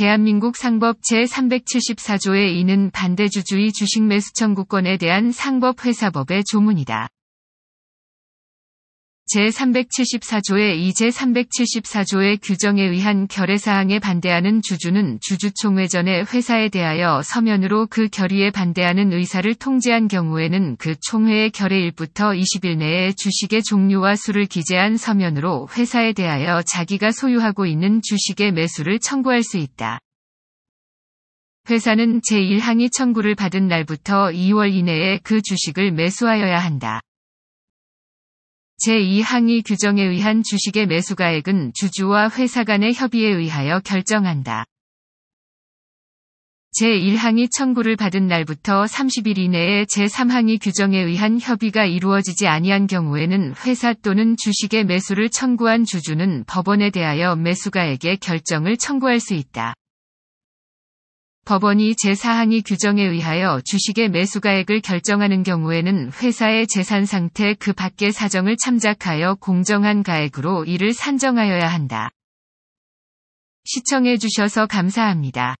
대한민국 상법 제374조의 이는 반대주주의 주식매수청구권에 대한 상법회사법의 조문이다. 제374조의 이 제374조의 규정에 의한 결의사항에 반대하는 주주는 주주총회전에 회사에 대하여 서면으로 그 결의에 반대하는 의사를 통지한 경우에는 그 총회의 결의일부터 20일 내에 주식의 종류와 수를 기재한 서면으로 회사에 대하여 자기가 소유하고 있는 주식의 매수를 청구할 수 있다. 회사는 제1항이 청구를 받은 날부터 2월 이내에 그 주식을 매수하여야 한다. 제2항의 규정에 의한 주식의 매수가액은 주주와 회사 간의 협의에 의하여 결정한다. 제1항이 청구를 받은 날부터 30일 이내에 제3항의 규정에 의한 협의가 이루어지지 아니한 경우에는 회사 또는 주식의 매수를 청구한 주주는 법원에 대하여 매수가액의 결정을 청구할 수 있다. 법원이 제4항의 규정에 의하여 주식의 매수가액을 결정하는 경우에는 회사의 재산 상태 그 밖의 사정을 참작하여 공정한 가액으로 이를 산정하여야 한다. 시청해주셔서 감사합니다.